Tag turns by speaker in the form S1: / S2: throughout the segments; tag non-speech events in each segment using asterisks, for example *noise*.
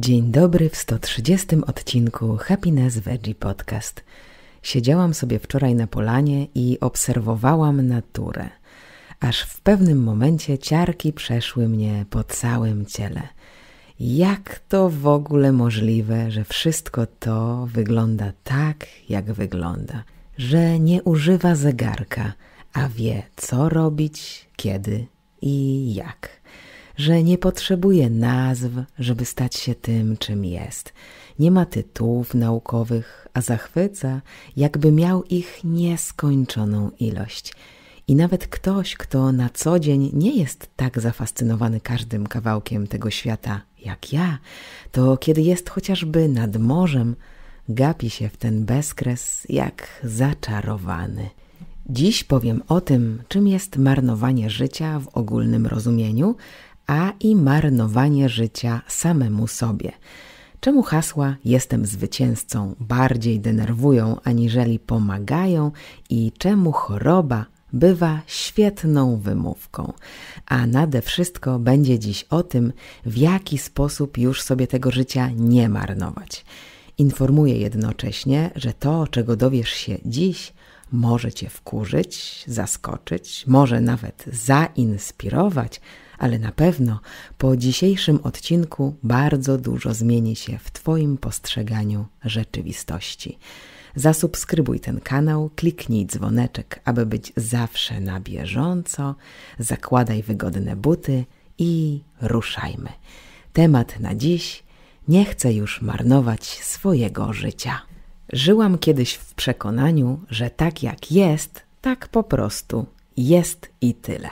S1: Dzień dobry w 130 odcinku Happiness Veggie Podcast. Siedziałam sobie wczoraj na polanie i obserwowałam naturę. Aż w pewnym momencie ciarki przeszły mnie po całym ciele. Jak to w ogóle możliwe, że wszystko to wygląda tak, jak wygląda? Że nie używa zegarka, a wie, co robić, kiedy i jak że nie potrzebuje nazw, żeby stać się tym, czym jest. Nie ma tytułów naukowych, a zachwyca, jakby miał ich nieskończoną ilość. I nawet ktoś, kto na co dzień nie jest tak zafascynowany każdym kawałkiem tego świata jak ja, to kiedy jest chociażby nad morzem, gapi się w ten bezkres jak zaczarowany. Dziś powiem o tym, czym jest marnowanie życia w ogólnym rozumieniu, a i marnowanie życia samemu sobie. Czemu hasła jestem zwycięzcą bardziej denerwują aniżeli pomagają i czemu choroba bywa świetną wymówką. A nade wszystko będzie dziś o tym, w jaki sposób już sobie tego życia nie marnować. Informuję jednocześnie, że to, czego dowiesz się dziś, może cię wkurzyć, zaskoczyć, może nawet zainspirować, ale na pewno po dzisiejszym odcinku bardzo dużo zmieni się w Twoim postrzeganiu rzeczywistości. Zasubskrybuj ten kanał, kliknij dzwoneczek, aby być zawsze na bieżąco, zakładaj wygodne buty i ruszajmy. Temat na dziś: nie chcę już marnować swojego życia. Żyłam kiedyś w przekonaniu, że tak jak jest, tak po prostu jest i tyle.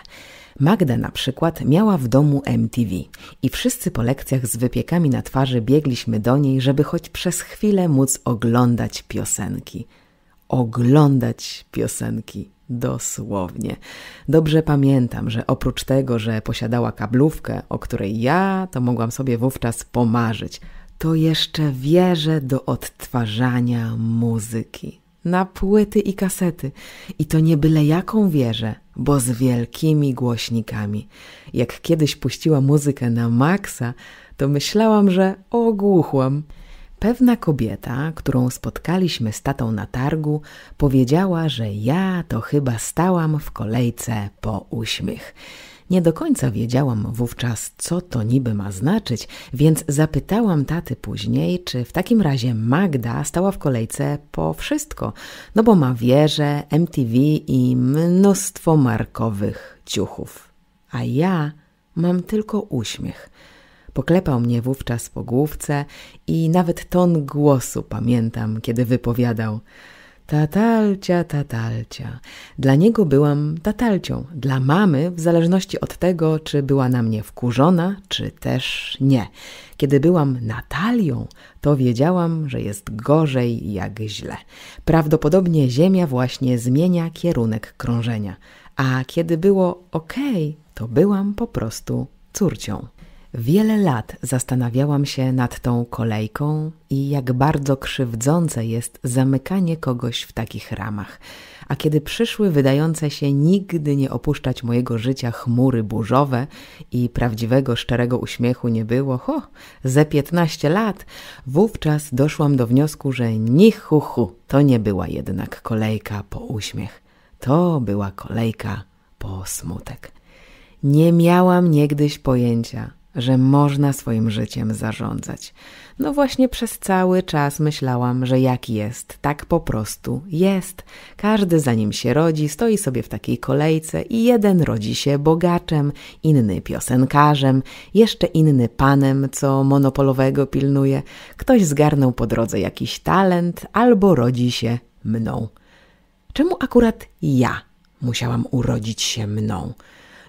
S1: Magda na przykład miała w domu MTV i wszyscy po lekcjach z wypiekami na twarzy biegliśmy do niej, żeby choć przez chwilę móc oglądać piosenki. Oglądać piosenki. Dosłownie. Dobrze pamiętam, że oprócz tego, że posiadała kablówkę, o której ja to mogłam sobie wówczas pomarzyć, to jeszcze wierzę do odtwarzania muzyki na płyty i kasety. I to nie byle jaką wieżę, bo z wielkimi głośnikami. Jak kiedyś puściła muzykę na maksa, to myślałam, że ogłuchłam. Pewna kobieta, którą spotkaliśmy z tatą na targu, powiedziała, że ja to chyba stałam w kolejce po uśmiech. Nie do końca wiedziałam wówczas, co to niby ma znaczyć, więc zapytałam taty później, czy w takim razie Magda stała w kolejce po wszystko, no bo ma wieżę, MTV i mnóstwo markowych ciuchów. A ja mam tylko uśmiech. Poklepał mnie wówczas po główce i nawet ton głosu pamiętam, kiedy wypowiadał – Tatalcia, tatalcia. Dla niego byłam tatalcią, dla mamy, w zależności od tego, czy była na mnie wkurzona, czy też nie. Kiedy byłam Natalią, to wiedziałam, że jest gorzej jak źle. Prawdopodobnie Ziemia właśnie zmienia kierunek krążenia, a kiedy było ok, to byłam po prostu córcią. Wiele lat zastanawiałam się nad tą kolejką i jak bardzo krzywdzące jest zamykanie kogoś w takich ramach. A kiedy przyszły wydające się nigdy nie opuszczać mojego życia chmury burzowe i prawdziwego, szczerego uśmiechu nie było, ho, ze 15 lat, wówczas doszłam do wniosku, że nichuchu, to nie była jednak kolejka po uśmiech. To była kolejka po smutek. Nie miałam niegdyś pojęcia, że można swoim życiem zarządzać. No właśnie przez cały czas myślałam, że jak jest, tak po prostu jest. Każdy zanim się rodzi, stoi sobie w takiej kolejce i jeden rodzi się bogaczem, inny piosenkarzem, jeszcze inny panem, co monopolowego pilnuje, ktoś zgarnął po drodze jakiś talent albo rodzi się mną. Czemu akurat ja musiałam urodzić się mną?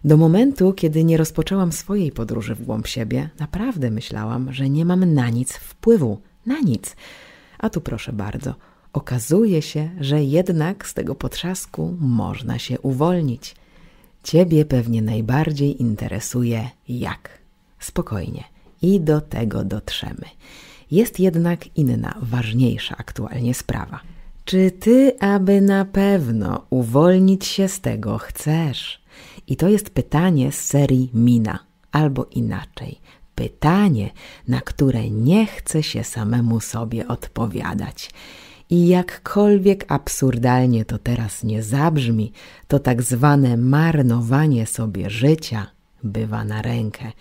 S1: Do momentu, kiedy nie rozpoczęłam swojej podróży w głąb siebie, naprawdę myślałam, że nie mam na nic wpływu, na nic. A tu proszę bardzo, okazuje się, że jednak z tego potrzasku można się uwolnić. Ciebie pewnie najbardziej interesuje jak. Spokojnie, i do tego dotrzemy. Jest jednak inna, ważniejsza aktualnie sprawa. Czy ty, aby na pewno uwolnić się z tego, chcesz? I to jest pytanie z serii Mina, albo inaczej, pytanie, na które nie chce się samemu sobie odpowiadać. I jakkolwiek absurdalnie to teraz nie zabrzmi, to tak zwane marnowanie sobie życia bywa na rękę.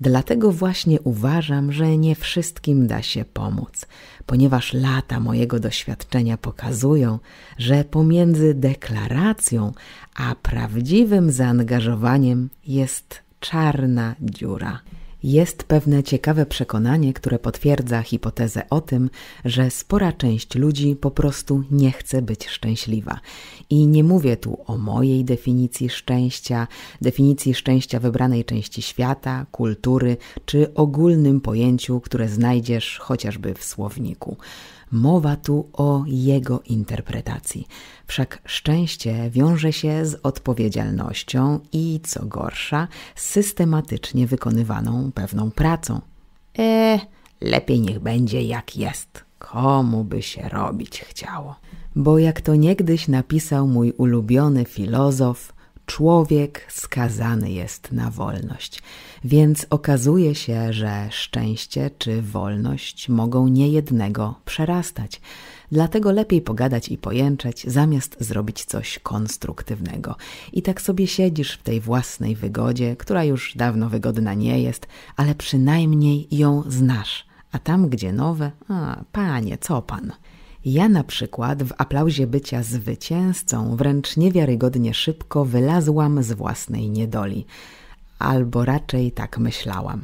S1: Dlatego właśnie uważam, że nie wszystkim da się pomóc, ponieważ lata mojego doświadczenia pokazują, że pomiędzy deklaracją a prawdziwym zaangażowaniem jest czarna dziura. Jest pewne ciekawe przekonanie, które potwierdza hipotezę o tym, że spora część ludzi po prostu nie chce być szczęśliwa. I nie mówię tu o mojej definicji szczęścia, definicji szczęścia wybranej części świata, kultury czy ogólnym pojęciu, które znajdziesz chociażby w słowniku. Mowa tu o jego interpretacji. Wszak szczęście wiąże się z odpowiedzialnością i, co gorsza, systematycznie wykonywaną pewną pracą. E, lepiej niech będzie jak jest. Komu by się robić chciało? Bo jak to niegdyś napisał mój ulubiony filozof, człowiek skazany jest na wolność, więc okazuje się, że szczęście czy wolność mogą niejednego przerastać. Dlatego lepiej pogadać i pojęczeć, zamiast zrobić coś konstruktywnego. I tak sobie siedzisz w tej własnej wygodzie, która już dawno wygodna nie jest, ale przynajmniej ją znasz. A tam, gdzie nowe, a panie, co pan? Ja na przykład w aplauzie bycia zwycięzcą wręcz niewiarygodnie szybko wylazłam z własnej niedoli. Albo raczej tak myślałam.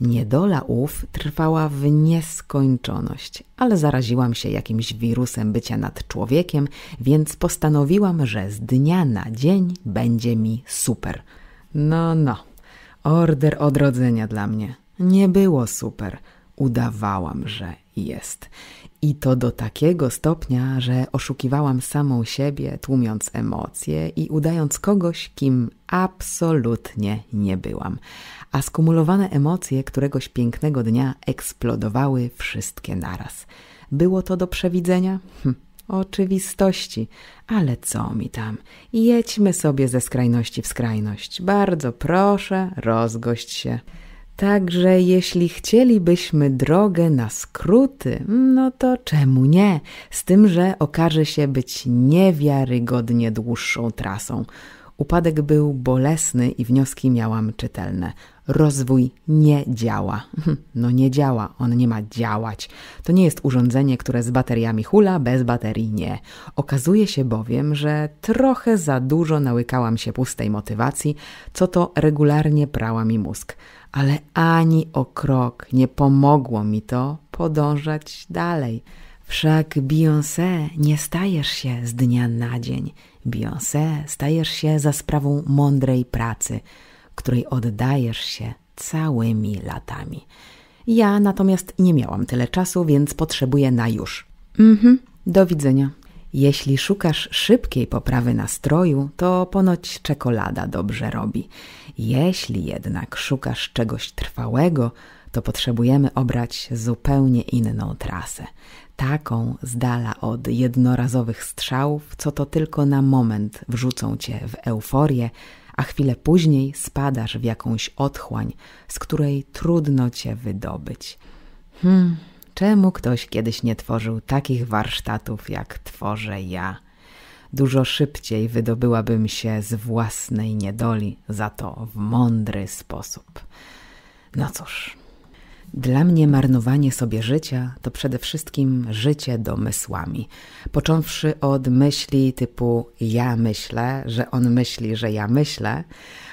S1: Niedola ów trwała w nieskończoność, ale zaraziłam się jakimś wirusem bycia nad człowiekiem, więc postanowiłam, że z dnia na dzień będzie mi super. No, no, order odrodzenia dla mnie. Nie było super. Udawałam, że jest. I to do takiego stopnia, że oszukiwałam samą siebie, tłumiąc emocje i udając kogoś, kim absolutnie nie byłam. A skumulowane emocje któregoś pięknego dnia eksplodowały wszystkie naraz. Było to do przewidzenia? Hm, oczywistości. Ale co mi tam? Jedźmy sobie ze skrajności w skrajność. Bardzo proszę, rozgość się. Także jeśli chcielibyśmy drogę na skróty, no to czemu nie? Z tym, że okaże się być niewiarygodnie dłuższą trasą. Upadek był bolesny i wnioski miałam czytelne. Rozwój nie działa. *laughs* No nie działa, on nie ma działać. To nie jest urządzenie, które z bateriami hula, bez baterii nie. Okazuje się bowiem, że trochę za dużo nałykałam się pustej motywacji, co to regularnie prała mi mózg. Ale ani o krok nie pomogło mi to podążać dalej. Wszak Beyoncé nie stajesz się z dnia na dzień, Beyoncé, stajesz się za sprawą mądrej pracy, której oddajesz się całymi latami. Ja natomiast nie miałam tyle czasu, więc potrzebuję na już. Mhm, do widzenia. Jeśli szukasz szybkiej poprawy nastroju, to ponoć czekolada dobrze robi. Jeśli jednak szukasz czegoś trwałego, to potrzebujemy obrać zupełnie inną trasę. Taką z dala od jednorazowych strzałów, co to tylko na moment wrzucą cię w euforię, a chwilę później spadasz w jakąś otchłań, z której trudno cię wydobyć. Hmm, czemu ktoś kiedyś nie tworzył takich warsztatów, jak tworzę ja? Dużo szybciej wydobyłabym się z własnej niedoli, za to w mądry sposób. No cóż, dla mnie marnowanie sobie życia to przede wszystkim życie domysłami. Począwszy od myśli typu ja myślę, że on myśli, że ja myślę,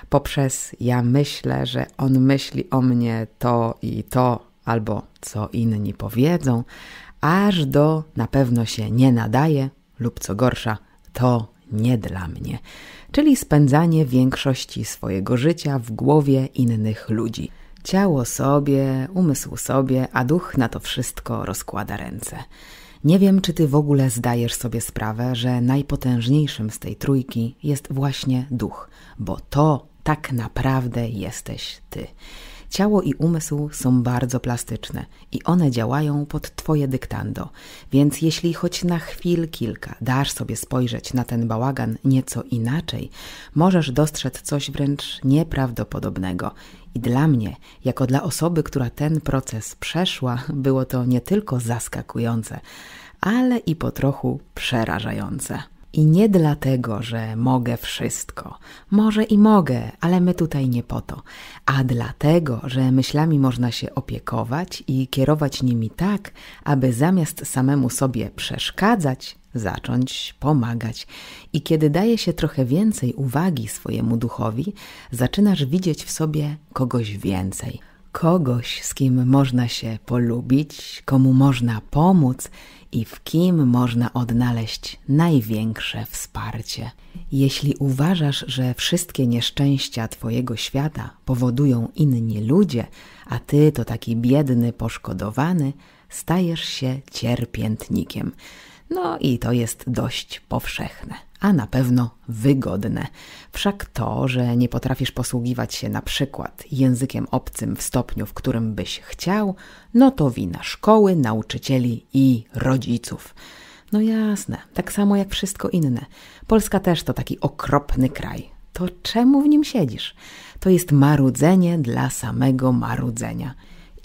S1: poprzez ja myślę, że on myśli o mnie to i to, albo co inni powiedzą, aż do na pewno się nie nadaje, lub co gorsza, to nie dla mnie, czyli spędzanie większości swojego życia w głowie innych ludzi. Ciało sobie, umysł sobie, a duch na to wszystko rozkłada ręce. Nie wiem, czy ty w ogóle zdajesz sobie sprawę, że najpotężniejszym z tej trójki jest właśnie duch, bo to tak naprawdę jesteś ty. Ciało i umysł są bardzo plastyczne i one działają pod Twoje dyktando, więc jeśli choć na chwil kilka dasz sobie spojrzeć na ten bałagan nieco inaczej, możesz dostrzec coś wręcz nieprawdopodobnego. I dla mnie, jako dla osoby, która ten proces przeszła, było to nie tylko zaskakujące, ale i po trochu przerażające. I nie dlatego, że mogę wszystko. Może i mogę, ale my tutaj nie po to. A dlatego, że myślami można się opiekować i kierować nimi tak, aby zamiast samemu sobie przeszkadzać, zacząć pomagać. I kiedy daje się trochę więcej uwagi swojemu duchowi, zaczynasz widzieć w sobie kogoś więcej. Kogoś, z kim można się polubić, komu można pomóc i w kim można odnaleźć największe wsparcie. Jeśli uważasz, że wszystkie nieszczęścia Twojego świata powodują inni ludzie, a Ty to taki biedny, poszkodowany, stajesz się cierpiętnikiem. No i to jest dość powszechne, a na pewno wygodne. Wszak to, że nie potrafisz posługiwać się na przykład językiem obcym w stopniu, w którym byś chciał, no to wina szkoły, nauczycieli i rodziców. No jasne, tak samo jak wszystko inne. Polska też to taki okropny kraj. To czemu w nim siedzisz? To jest marudzenie dla samego marudzenia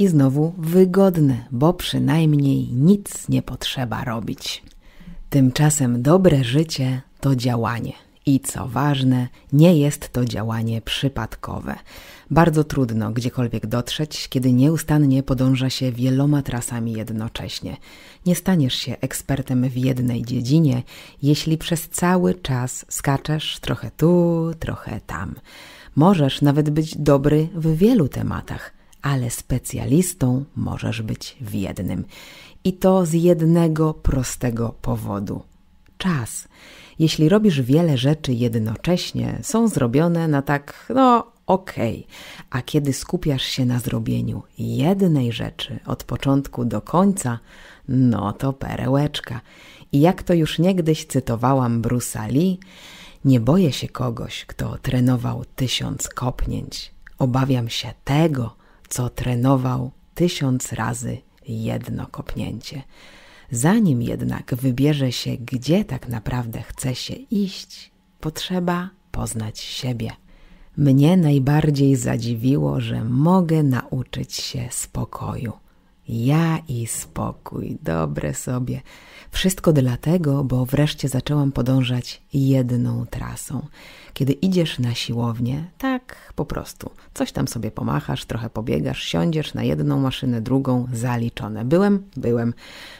S1: i znowu wygodne, bo przynajmniej nic nie potrzeba robić. Tymczasem dobre życie to działanie. I co ważne, nie jest to działanie przypadkowe. Bardzo trudno gdziekolwiek dotrzeć, kiedy nieustannie podąża się wieloma trasami jednocześnie. Nie staniesz się ekspertem w jednej dziedzinie, jeśli przez cały czas skaczesz trochę tu, trochę tam. Możesz nawet być dobry w wielu tematach, ale specjalistą możesz być w jednym. I to z jednego prostego powodu czas. Jeśli robisz wiele rzeczy jednocześnie, są zrobione na tak, no okej, okay. a kiedy skupiasz się na zrobieniu jednej rzeczy od początku do końca, no to perełeczka. I jak to już niegdyś cytowałam Bruce'a Lee, nie boję się kogoś, kto trenował tysiąc kopnięć. Obawiam się tego, co trenował tysiąc razy jedno kopnięcie. Zanim jednak wybierze się, gdzie tak naprawdę chce się iść, potrzeba poznać siebie. Mnie najbardziej zadziwiło, że mogę nauczyć się spokoju. Ja i spokój, dobre sobie. Wszystko dlatego, bo wreszcie zaczęłam podążać jedną trasą. Kiedy idziesz na siłownię, tak po prostu, coś tam sobie pomachasz, trochę pobiegasz, siądziesz na jedną maszynę, drugą, zaliczone. Byłem, byłem.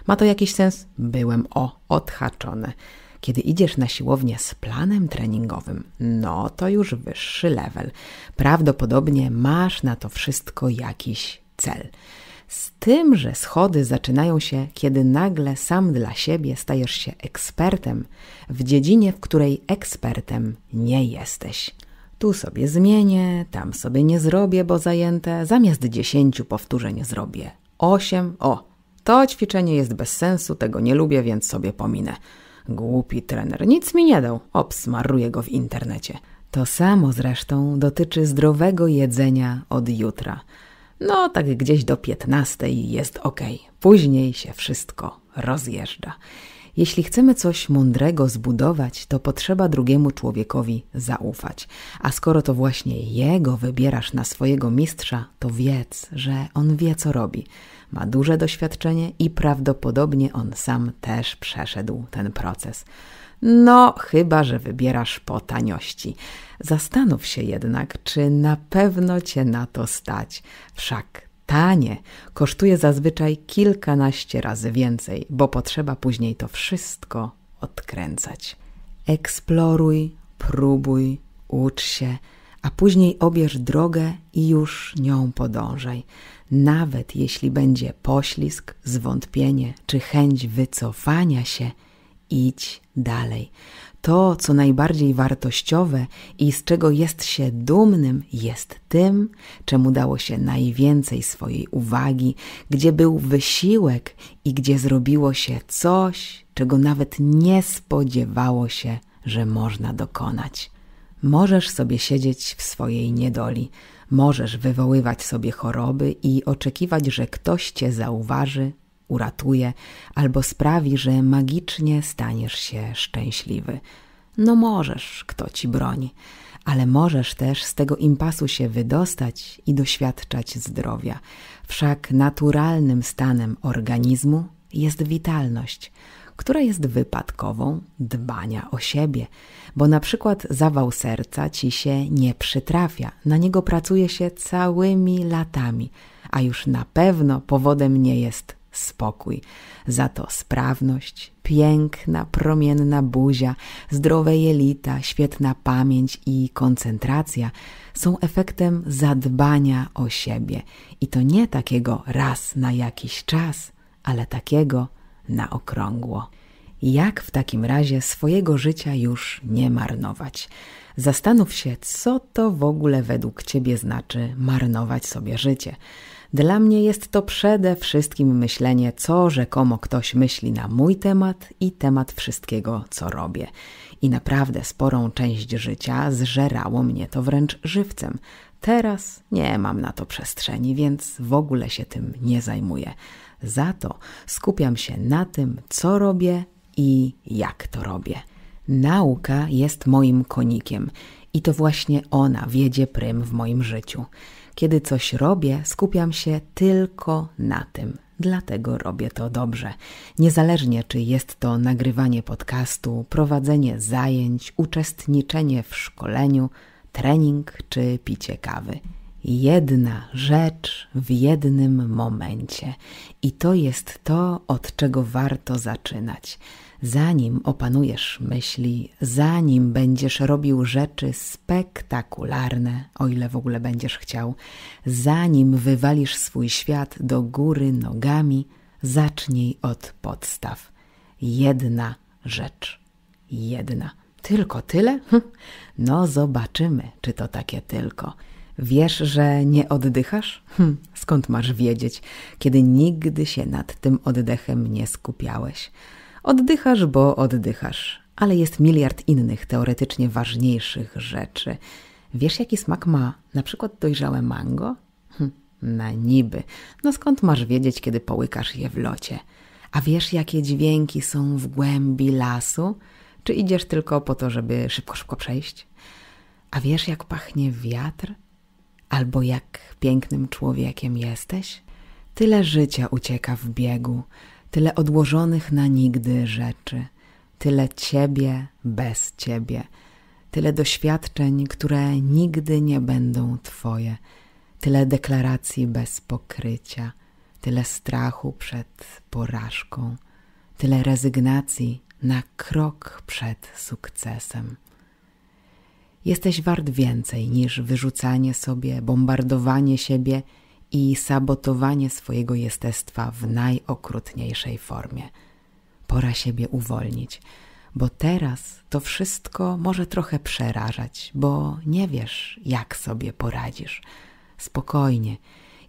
S1: Ma to jakiś sens? Byłem, o, odhaczone. Kiedy idziesz na siłownię z planem treningowym, no to już wyższy level. Prawdopodobnie masz na to wszystko jakiś cel. Z tym, że schody zaczynają się, kiedy nagle sam dla siebie stajesz się ekspertem w dziedzinie, w której ekspertem nie jesteś. Tu sobie zmienię, tam sobie nie zrobię, bo zajęte, zamiast dziesięciu powtórzeń zrobię osiem. O, to ćwiczenie jest bez sensu, tego nie lubię, więc sobie pominę. Głupi trener, nic mi nie dał, obsmaruję go w internecie. To samo zresztą dotyczy zdrowego jedzenia od jutra. No, tak gdzieś do 15 jest ok. Później się wszystko rozjeżdża. Jeśli chcemy coś mądrego zbudować, to potrzeba drugiemu człowiekowi zaufać. A skoro to właśnie jego wybierasz na swojego mistrza, to wiedz, że on wie, co robi. Ma duże doświadczenie i prawdopodobnie on sam też przeszedł ten proces. No, chyba że wybierasz po taniości. Zastanów się jednak, czy na pewno cię na to stać. Wszak tanie kosztuje zazwyczaj kilkanaście razy więcej, bo potrzeba później to wszystko odkręcać. Eksploruj, próbuj, ucz się, a później obierz drogę i już nią podążaj, nawet jeśli będzie poślizg, zwątpienie czy chęć wycofania się – idź dalej. To, co najbardziej wartościowe i z czego jest się dumnym, jest tym, czemu dało się najwięcej swojej uwagi, gdzie był wysiłek i gdzie zrobiło się coś, czego nawet nie spodziewało się, że można dokonać. Możesz sobie siedzieć w swojej niedoli, możesz wywoływać sobie choroby i oczekiwać, że ktoś cię zauważy uratuje albo sprawi, że magicznie staniesz się szczęśliwy. No możesz, kto ci broni, ale możesz też z tego impasu się wydostać i doświadczać zdrowia. Wszak naturalnym stanem organizmu jest witalność, która jest wypadkową dbania o siebie, bo na przykład zawał serca ci się nie przytrafia, na niego pracuje się całymi latami, a już na pewno powodem nie jest spokój. Za to sprawność, piękna, promienna buzia, zdrowe jelita, świetna pamięć i koncentracja są efektem zadbania o siebie. I to nie takiego raz na jakiś czas, ale takiego na okrągło. Jak w takim razie swojego życia już nie marnować? Zastanów się, co to w ogóle według Ciebie znaczy marnować sobie życie. Dla mnie jest to przede wszystkim myślenie, co rzekomo ktoś myśli na mój temat i temat wszystkiego, co robię. I naprawdę sporą część życia zżerało mnie to wręcz żywcem. Teraz nie mam na to przestrzeni, więc w ogóle się tym nie zajmuję. Za to skupiam się na tym, co robię i jak to robię. Nauka jest moim konikiem i to właśnie ona wiedzie prym w moim życiu. Kiedy coś robię, skupiam się tylko na tym. Dlatego robię to dobrze. Niezależnie czy jest to nagrywanie podcastu, prowadzenie zajęć, uczestniczenie w szkoleniu, trening czy picie kawy. Jedna rzecz w jednym momencie. I to jest to, od czego warto zaczynać zanim opanujesz myśli, zanim będziesz robił rzeczy spektakularne, o ile w ogóle będziesz chciał, zanim wywalisz swój świat do góry nogami, zacznij od podstaw. Jedna rzecz. Jedna. Tylko tyle? *laughs* No, zobaczymy, czy to takie tylko. Wiesz, że nie oddychasz? *laughs* Hm, skąd masz wiedzieć, kiedy nigdy się nad tym oddechem nie skupiałeś? Oddychasz, bo oddychasz, ale jest miliard innych teoretycznie ważniejszych rzeczy. Wiesz, jaki smak ma na przykład dojrzałe mango? Hm, na niby. No skąd masz wiedzieć, kiedy połykasz je w locie? A wiesz, jakie dźwięki są w głębi lasu? Czy idziesz tylko po to, żeby szybko, szybko przejść? A wiesz, jak pachnie wiatr? Albo jak pięknym człowiekiem jesteś? Tyle życia ucieka w biegu, tyle odłożonych na nigdy rzeczy, tyle ciebie bez ciebie, tyle doświadczeń, które nigdy nie będą twoje, tyle deklaracji bez pokrycia, tyle strachu przed porażką, tyle rezygnacji na krok przed sukcesem. Jesteś wart więcej niż wyrzucanie sobie, bombardowanie siebie i sabotowanie swojego jestestwa w najokrutniejszej formie. Pora siebie uwolnić, bo teraz to wszystko może trochę przerażać, bo nie wiesz, jak sobie poradzisz. Spokojnie,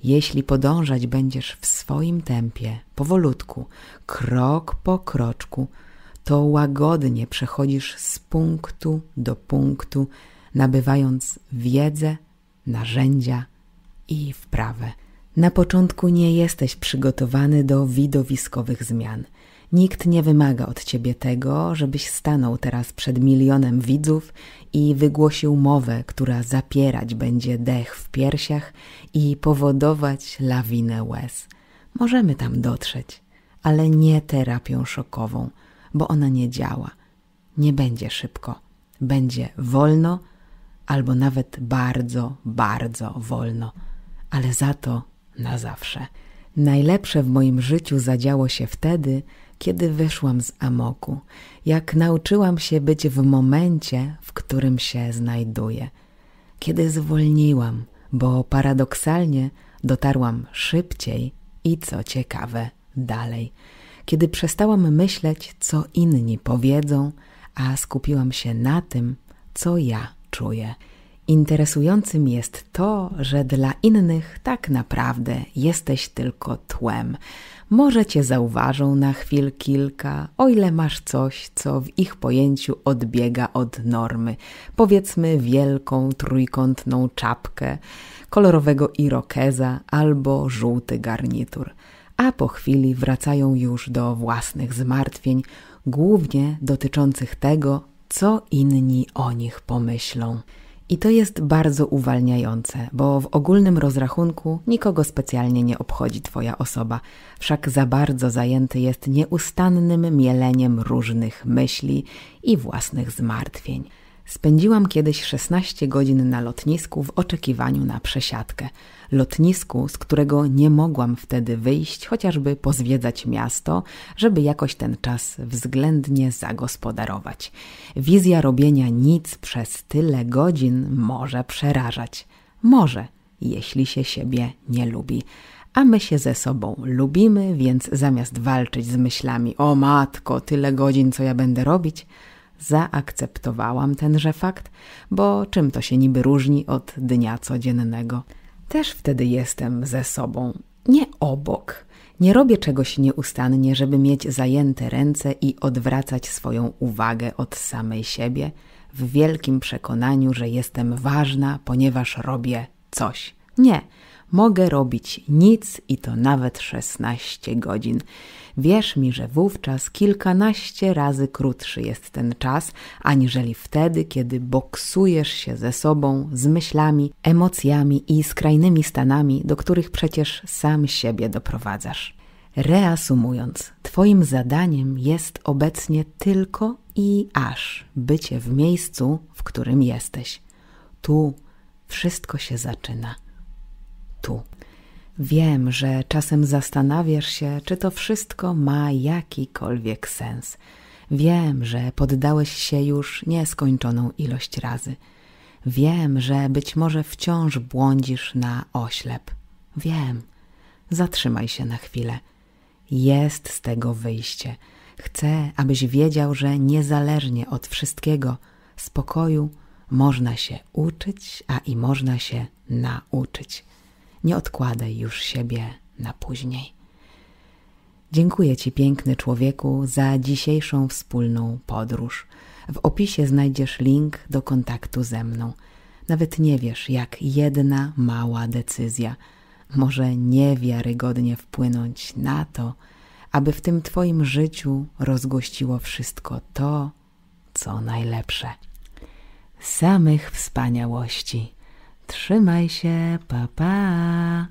S1: jeśli podążać będziesz w swoim tempie, powolutku, krok po kroczku, to łagodnie przechodzisz z punktu do punktu, nabywając wiedzę, narzędzia i w prawe. Na początku nie jesteś przygotowany do widowiskowych zmian. Nikt nie wymaga od ciebie tego, żebyś stanął teraz przed milionem widzów i wygłosił mowę, która zapierać będzie dech w piersiach i powodować lawinę łez. Możemy tam dotrzeć, ale nie terapią szokową, bo ona nie działa. Nie będzie szybko, będzie wolno albo nawet bardzo, bardzo wolno ale za to na zawsze. Najlepsze w moim życiu zadziało się wtedy, kiedy wyszłam z amoku, jak nauczyłam się być w momencie, w którym się znajduję, kiedy zwolniłam, bo paradoksalnie dotarłam szybciej i co ciekawe, dalej, kiedy przestałam myśleć, co inni powiedzą, a skupiłam się na tym, co ja czuję. Interesującym jest to, że dla innych tak naprawdę jesteś tylko tłem. Może cię zauważą na chwil kilka, o ile masz coś, co w ich pojęciu odbiega od normy. Powiedzmy wielką trójkątną czapkę, kolorowego irokeza albo żółty garnitur. A po chwili wracają już do własnych zmartwień, głównie dotyczących tego, co inni o nich pomyślą. I to jest bardzo uwalniające, bo w ogólnym rozrachunku nikogo specjalnie nie obchodzi Twoja osoba, wszak za bardzo zajęty jest nieustannym mieleniem różnych myśli i własnych zmartwień. Spędziłam kiedyś 16 godzin na lotnisku w oczekiwaniu na przesiadkę lotnisku, z którego nie mogłam wtedy wyjść, chociażby pozwiedzać miasto, żeby jakoś ten czas względnie zagospodarować. Wizja robienia nic przez tyle godzin może przerażać. Może, jeśli się siebie nie lubi a my się ze sobą lubimy, więc zamiast walczyć z myślami o matko, tyle godzin, co ja będę robić, zaakceptowałam tenże fakt, bo czym to się niby różni od dnia codziennego też wtedy jestem ze sobą, nie obok. Nie robię czegoś nieustannie, żeby mieć zajęte ręce i odwracać swoją uwagę od samej siebie, w wielkim przekonaniu, że jestem ważna, ponieważ robię coś. Nie, Mogę robić nic i to nawet 16 godzin. Wierz mi, że wówczas kilkanaście razy krótszy jest ten czas, aniżeli wtedy, kiedy boksujesz się ze sobą, z myślami, emocjami i skrajnymi stanami, do których przecież sam siebie doprowadzasz. Reasumując, Twoim zadaniem jest obecnie tylko i aż bycie w miejscu, w którym jesteś. Tu wszystko się zaczyna tu. Wiem, że czasem zastanawiasz się, czy to wszystko ma jakikolwiek sens. Wiem, że poddałeś się już nieskończoną ilość razy. Wiem, że być może wciąż błądzisz na oślep. Wiem. Zatrzymaj się na chwilę. Jest z tego wyjście. Chcę, abyś wiedział, że niezależnie od wszystkiego, spokoju można się uczyć, a i można się nauczyć nie odkładaj już siebie na później. Dziękuję Ci, piękny człowieku, za dzisiejszą wspólną podróż. W opisie znajdziesz link do kontaktu ze mną. Nawet nie wiesz, jak jedna mała decyzja może niewiarygodnie wpłynąć na to, aby w tym Twoim życiu rozgościło wszystko to, co najlepsze. Samych wspaniałości. Trzymaj się, pa pa!